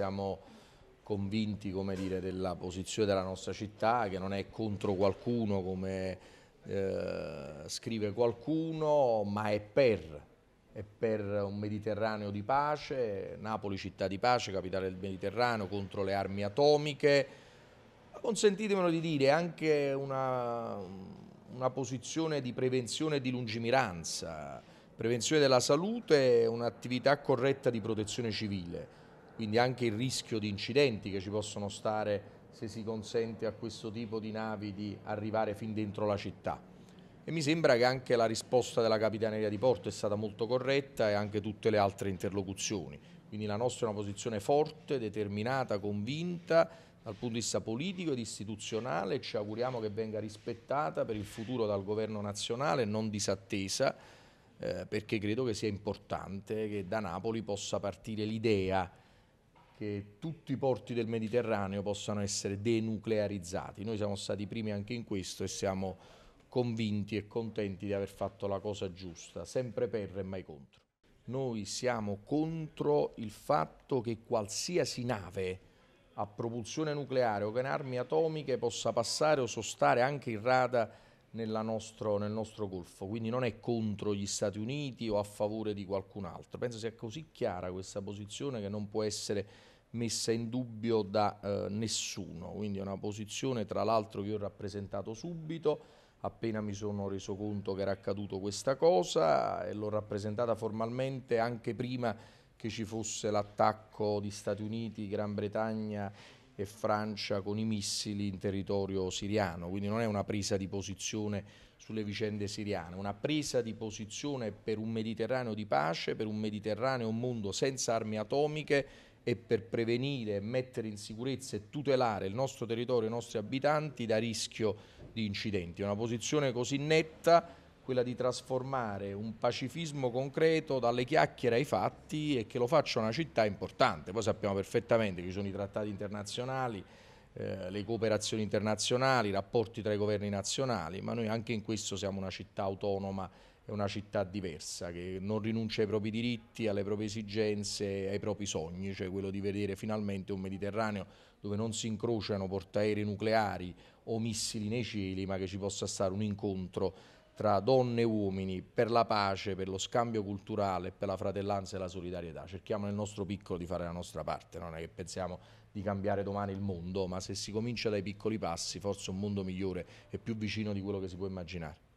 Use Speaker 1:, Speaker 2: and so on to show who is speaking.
Speaker 1: siamo convinti dire, della posizione della nostra città, che non è contro qualcuno come eh, scrive qualcuno, ma è per, è per un Mediterraneo di pace, Napoli città di pace, capitale del Mediterraneo, contro le armi atomiche. Consentitemelo di dire, anche una, una posizione di prevenzione e di lungimiranza. Prevenzione della salute è un'attività corretta di protezione civile quindi anche il rischio di incidenti che ci possono stare se si consente a questo tipo di navi di arrivare fin dentro la città. E mi sembra che anche la risposta della Capitaneria di Porto è stata molto corretta e anche tutte le altre interlocuzioni. Quindi la nostra è una posizione forte, determinata, convinta dal punto di vista politico ed istituzionale e ci auguriamo che venga rispettata per il futuro dal governo nazionale, non disattesa, eh, perché credo che sia importante che da Napoli possa partire l'idea che tutti i porti del Mediterraneo possano essere denuclearizzati. Noi siamo stati i primi anche in questo e siamo convinti e contenti di aver fatto la cosa giusta, sempre per e mai contro. Noi siamo contro il fatto che qualsiasi nave a propulsione nucleare o con armi atomiche possa passare o sostare anche in rada nostro, nel nostro golfo, quindi non è contro gli Stati Uniti o a favore di qualcun altro. Penso sia così chiara questa posizione che non può essere messa in dubbio da eh, nessuno, quindi è una posizione tra l'altro che io ho rappresentato subito, appena mi sono reso conto che era accaduto questa cosa e l'ho rappresentata formalmente anche prima che ci fosse l'attacco di Stati Uniti, Gran Bretagna e Francia con i missili in territorio siriano, quindi non è una presa di posizione sulle vicende siriane, una presa di posizione per un Mediterraneo di pace, per un Mediterraneo, un mondo senza armi atomiche e per prevenire, mettere in sicurezza e tutelare il nostro territorio e i nostri abitanti da rischio di incidenti. Una posizione così netta quella di trasformare un pacifismo concreto dalle chiacchiere ai fatti e che lo faccia una città importante. Poi sappiamo perfettamente che ci sono i trattati internazionali, eh, le cooperazioni internazionali, i rapporti tra i governi nazionali, ma noi anche in questo siamo una città autonoma è una città diversa che non rinuncia ai propri diritti, alle proprie esigenze, ai propri sogni, cioè quello di vedere finalmente un Mediterraneo dove non si incrociano portaerei nucleari o missili nei cieli, ma che ci possa stare un incontro tra donne e uomini per la pace, per lo scambio culturale, per la fratellanza e la solidarietà. Cerchiamo nel nostro piccolo di fare la nostra parte, non è che pensiamo di cambiare domani il mondo, ma se si comincia dai piccoli passi, forse un mondo migliore e più vicino di quello che si può immaginare.